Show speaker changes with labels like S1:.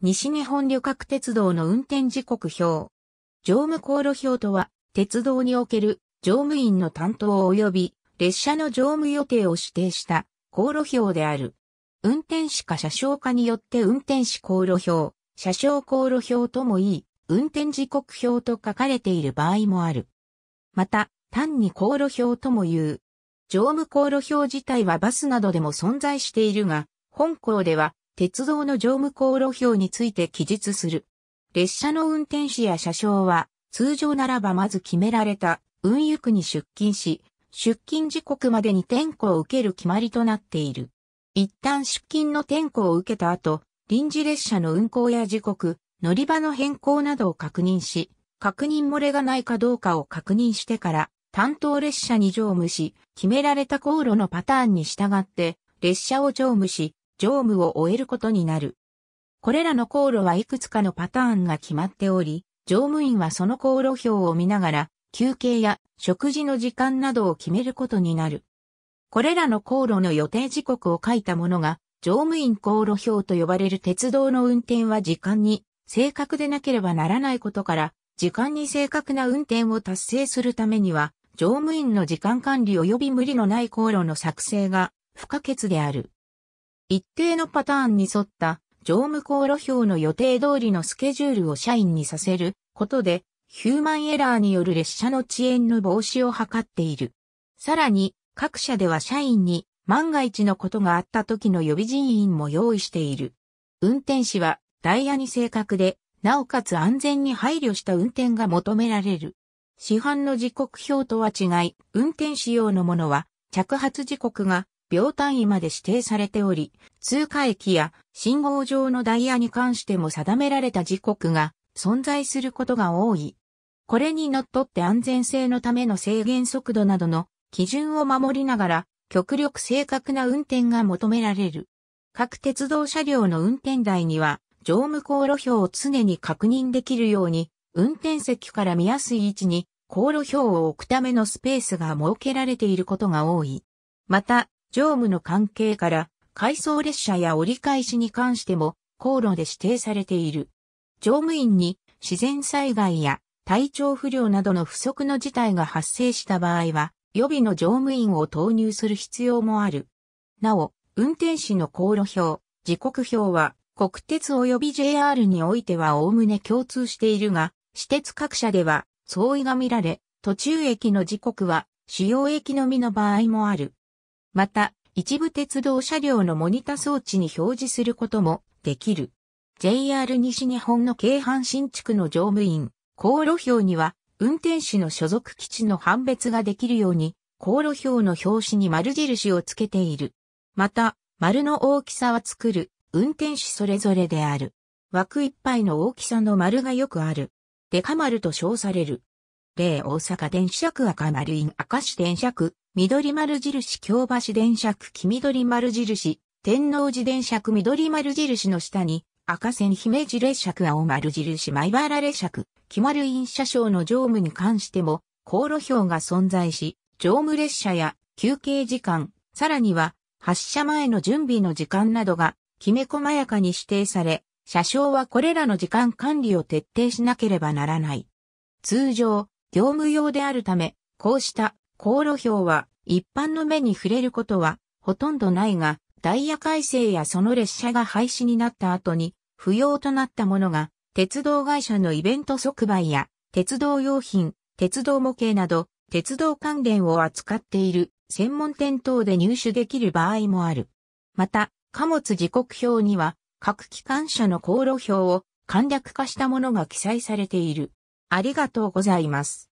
S1: 西日本旅客鉄道の運転時刻表。乗務航路表とは、鉄道における乗務員の担当及び列車の乗務予定を指定した航路表である。運転士か車掌かによって運転士航路表、車掌航路表ともいい、運転時刻表と書かれている場合もある。また、単に航路表とも言う。乗務航路表自体はバスなどでも存在しているが、本校では鉄道の乗務航路表について記述する。列車の運転士や車掌は、通常ならばまず決められた、運輸区に出勤し、出勤時刻までに点呼を受ける決まりとなっている。一旦出勤の点呼を受けた後、臨時列車の運行や時刻、乗り場の変更などを確認し、確認漏れがないかどうかを確認してから、担当列車に乗務し、決められた航路のパターンに従って、列車を乗務し、乗務を終えることになる。これらの航路はいくつかのパターンが決まっており、乗務員はその航路表を見ながら、休憩や食事の時間などを決めることになる。これらの航路の予定時刻を書いたものが、乗務員航路表と呼ばれる鉄道の運転は時間に正確でなければならないことから、時間に正確な運転を達成するためには、乗務員の時間管理及び無理のない航路の作成が不可欠である。一定のパターンに沿った乗務航路表の予定通りのスケジュールを社員にさせることで、ヒューマンエラーによる列車の遅延の防止を図っている。さらに、各社では社員に万が一のことがあった時の予備人員も用意している。運転士はダイヤに正確で、なおかつ安全に配慮した運転が求められる。市販の時刻表とは違い、運転士用のものは着発時刻が秒単位まで指定されており、通過駅や信号上のダイヤに関しても定められた時刻が存在することが多い。これにのっとって安全性のための制限速度などの基準を守りながら、極力正確な運転が求められる。各鉄道車両の運転台には、乗務航路表を常に確認できるように、運転席から見やすい位置に航路表を置くためのスペースが設けられていることが多い。また、乗務の関係から、回送列車や折り返しに関しても、航路で指定されている。乗務員に自然災害や体調不良などの不測の事態が発生した場合は、予備の乗務員を投入する必要もある。なお、運転士の航路表、時刻表は、国鉄及び JR においては概ね共通しているが、私鉄各社では相違が見られ、途中駅の時刻は主要駅のみの場合もある。また、一部鉄道車両のモニタ装置に表示することもできる。JR 西日本の京阪新地区の乗務員、航路表には、運転士の所属基地の判別ができるように、航路表の表紙に丸印をつけている。また、丸の大きさは作る、運転士それぞれである。枠いっぱいの大きさの丸がよくある。デカ丸と称される。例大阪電車区赤丸院赤市電車区、緑丸印京橋電車区黄緑丸印、天王寺電車区緑丸印の下に、赤線姫路列車区青丸印米原列車区、木丸印車掌の乗務に関しても、航路表が存在し、乗務列車や休憩時間、さらには発車前の準備の時間などがきめ細やかに指定され、車掌はこれらの時間管理を徹底しなければならない。通常、業務用であるため、こうした航路表は一般の目に触れることはほとんどないが、ダイヤ改正やその列車が廃止になった後に不要となったものが、鉄道会社のイベント即売や、鉄道用品、鉄道模型など、鉄道関連を扱っている専門店等で入手できる場合もある。また、貨物時刻表には、各機関車の航路表を簡略化したものが記載されている。ありがとうございます。